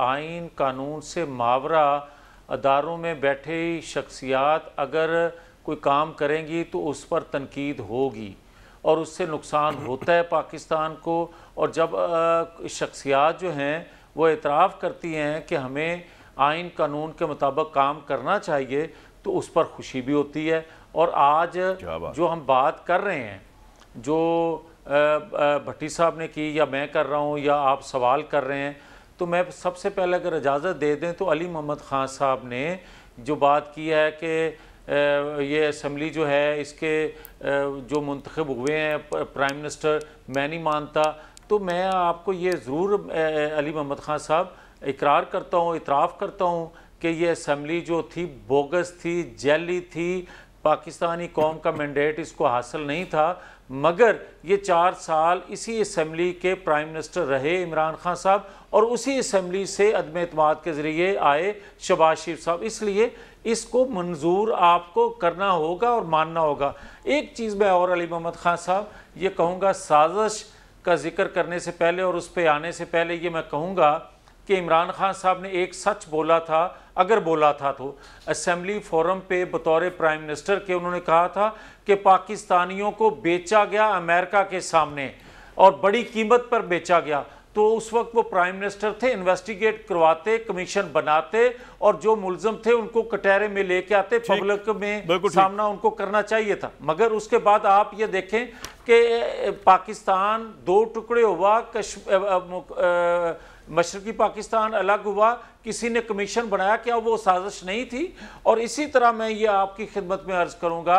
आइन कानून से मावरा अदारों में बैठे शख्सियात अगर कोई काम करेंगी तो उस पर तनकीद होगी और उससे नुकसान होता है पाकिस्तान को और जब शख्सियात जो हैं वो एतराफ़ करती हैं कि हमें आइन कानून के मुताबिक काम करना चाहिए तो उस पर खुशी भी होती है और आज जो हम बात कर रहे हैं जो भट्टी साहब ने की या मैं कर रहा हूँ या आप सवाल कर रहे हैं तो मैं सबसे पहले अगर इजाज़त दे दें तो अली मोहम्मद ख़ान साहब ने जो बात की है कि ये असम्बली जो है इसके जो मंतखब हुए हैं प्राइम मिनिस्टर मैं नहीं मानता तो मैं आपको ये ज़रूर अली मोहम्मद ख़ान साहब इकरार करता हूँ इतराफ़ करता हूँ कि ये असम्बली जो थी बोगस थी जैली थी पाकिस्तानी कौम का मैंडेट इसको हासिल नहीं था मगर ये चार साल इसी असम्बली के प्राइम मिनिस्टर रहे इमरान खान साहब और उसी असम्बली से अदम अतमाद के ज़रिए आए शबाज शरीफ साहब इसलिए इसको मंजूर आपको करना होगा और मानना होगा एक चीज़ मैं और अली मोहम्मद ख़ान साहब ये कहूँगा साजिश का जिक्र करने से पहले और उस पर आने से पहले ये मैं कहूँगा कि इमरान खान साहब ने एक सच बोला था अगर बोला था तो असेंबली फोरम पे बतौर प्राइम मिनिस्टर के उन्होंने कहा था कि पाकिस्तानियों को बेचा गया अमेरिका के सामने और बड़ी कीमत पर बेचा गया तो उस वक्त वो प्राइम मिनिस्टर थे इन्वेस्टिगेट करवाते कमीशन बनाते और जो मुलजम थे उनको कटहरे में लेके आते पब्लिक में सामना उनको करना चाहिए था मगर उसके बाद आप ये देखें कि पाकिस्तान दो टुकड़े हुआ मशरकी पाकिस्तान अलग हुआ किसी ने कमीशन बनाया क्या वो साजिश नहीं थी और इसी तरह मैं ये आपकी खिदमत में अर्ज़ करूँगा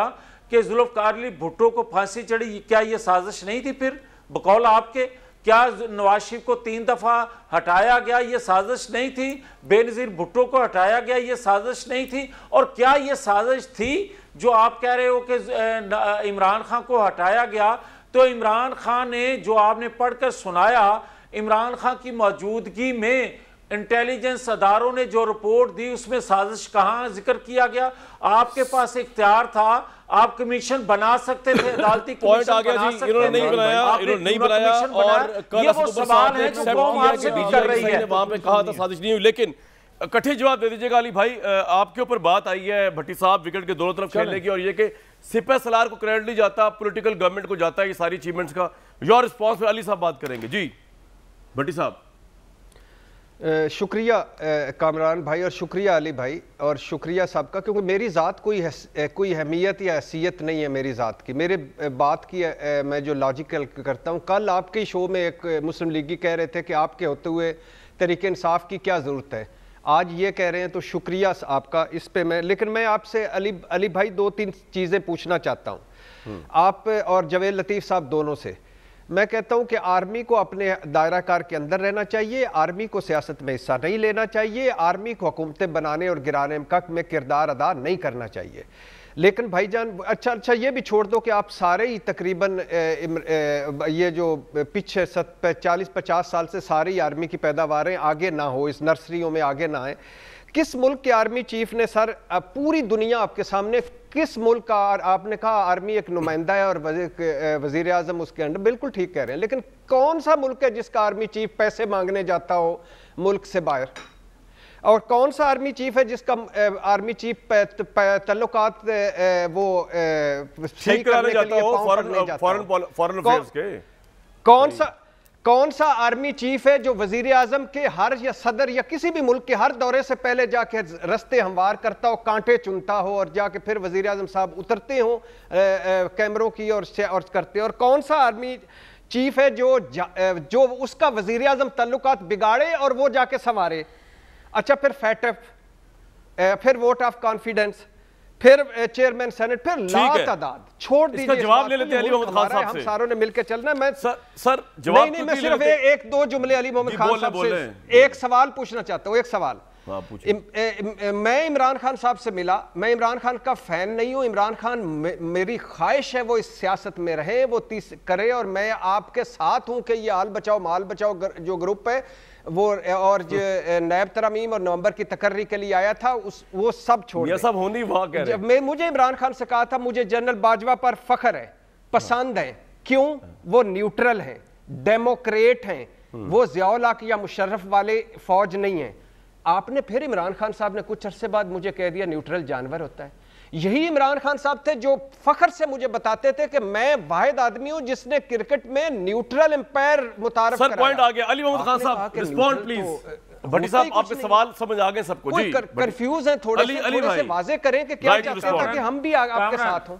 कि जुल्फ़कार अली भुट्टो को फांसी चढ़ी क्या ये साजिश नहीं थी फिर बकौल आपके क्या नवाज शरीफ को तीन दफ़ा हटाया गया ये साजिश नहीं थी बेनज़ीर भुट्टो को हटाया गया ये साजिश नहीं थी और क्या ये साजिश थी जो आप कह रहे हो कि इमरान खान को हटाया गया तो इमरान खान ने जो आपने पढ़कर सुनाया इमरान खान की मौजूदगी में इंटेलिजेंस अदारों ने जो रिपोर्ट दी उसमें साजिश कहाँ जिक्र किया गया आपके पास इख्तियार था आप कमीशन बना सकते थे अदालती पॉइंट आ गया जी इन्होंने नहीं बनाया इन्होंने नहीं बनाया और कल सवाल है जो कौम आपसे भी कर रही है वहां पे कहा था साजिश नहीं हुई लेकिन कठिन जवाब दे दीजिएगा अली भाई आपके ऊपर बात आई है भट्टी साहब विकेट के दोनों तरफ खेलने की और ये कि सिपह सलार को क्रेडिट नहीं जाता पॉलिटिकल गवर्नमेंट को जाता है ये सारी अचीवमेंट्स का योर रिस्पॉन्स अली साहब बात करेंगे जी भट्टी साहब शुक्रिया कामरान भाई और शुक्रिया अली भाई और शुक्रिया साहब का क्योंकि मेरी ज़ात कोई कोई अहमियत या हैसियत नहीं है मेरी ज़ात की मेरे बात की मैं जो लॉजिकल करता हूँ कल आपके शो में एक मुस्लिम लीगी कह रहे थे कि आपके होते हुए तरीके इंसाफ की क्या ज़रूरत है आज ये कह रहे हैं तो शुक्रिया आपका इस पे मैं लेकिन मैं आपसे अली अली भाई दो तीन चीज़ें पूछना चाहता हूँ हम्म। आप और जवेद लतीफ़ साहब दोनों से मैं कहता हूं कि आर्मी को अपने दायरा कार के अंदर रहना चाहिए आर्मी को सियासत में हिस्सा नहीं लेना चाहिए आर्मी को हुकूमतें बनाने और गिराने में किरदार अदा नहीं करना चाहिए लेकिन भाईजान अच्छा अच्छा ये भी छोड़ दो कि आप सारे ही तकरीबन ये जो पीछे सत चालीस पचास साल से सारे ही आर्मी की पैदावारें आगे ना हो इस नर्सरियों में आगे ना आए किस मुल्क के आर्मी चीफ ने सर पूरी दुनिया आपके सामने किस मुल्क का आपने कहा आर्मी एक नुमाइंदा है और वजीर आजम उसके अंडर बिल्कुल ठीक कह रहे हैं लेकिन कौन सा मुल्क है जिसका आर्मी चीफ पैसे मांगने जाता हो मुल्क से बाहर और कौन सा आर्मी चीफ है जिसका आर्मी चीफ तल्लुक वो ठीक करने जाता फॉरेन फॉरेन फॉरेन कौन सा कौन सा आर्मी चीफ है जो वजीर आजम के हर या सदर या किसी भी मुल्क के हर दौरे से पहले जाके रस्ते हमवार करता हो कांटे चुनता हो और जाके फिर वजीर आजम साहब उतरते हो कैमरों की और और करते और कौन सा आर्मी चीफ है जो जो उसका वजीर आजम तल्लुकात बिगाड़े और वो जाके संवारे अच्छा फिर फैटअप फिर वोट ऑफ कॉन्फिडेंस फिर चेयरमैन सेनेट फिर लातादाद छोड़ दीजिए जवाब ले लेते हैं अली मोहम्मद खान साहब हम सारों ने मिलकर चलना मैं सर सर जवाब नहीं, नहीं तो मैं सिर्फ एक दो जुमले अली मोहम्मद खान साहब से एक सवाल पूछना चाहता हूँ एक सवाल तो मैं इमरान खान साहब से मिला मैं इमरान खान का फ़ैन नहीं हूँ इमरान खान मेरी ख्वाहिश है वो इस सियासत में रहें वो तीस करें और मैं आपके साथ हूँ कि ये आल बचाओ माल बचाओ जो ग्रुप है वो और नैब तरमीम और नवंबर की तकर्री के लिए आया था उस वो सब छोड़ ये सब होनी मैं मुझे इमरान खान से कहा था मुझे जनरल बाजवा पर फख्र है पसंद है क्यों वो न्यूट्रल है डेमोक्रेट हैं हम्म। वो जियाला या मुशर्रफ वाले फौज नहीं है आपने फिर इमरान खान साहब ने कुछ अरसे बाद मुझे कह दिया न्यूट्रल जानवर होता है यही इमरान खान साहब थे जो फखर से मुझे बताते थे कि मैं वाहिद आदमी हूं जिसने क्रिकेट में न्यूट्रल एम्पायर मुतार पॉइंट आ गया अली मोहम्मद खान साहब प्लीज तो, भट्टी साहब आपके सवाल समझ आ गए सबको कंफ्यूज है थोड़ा अली, वाजे करें कि क्या चाहते हैं ताकि हम भी आपके साथ हों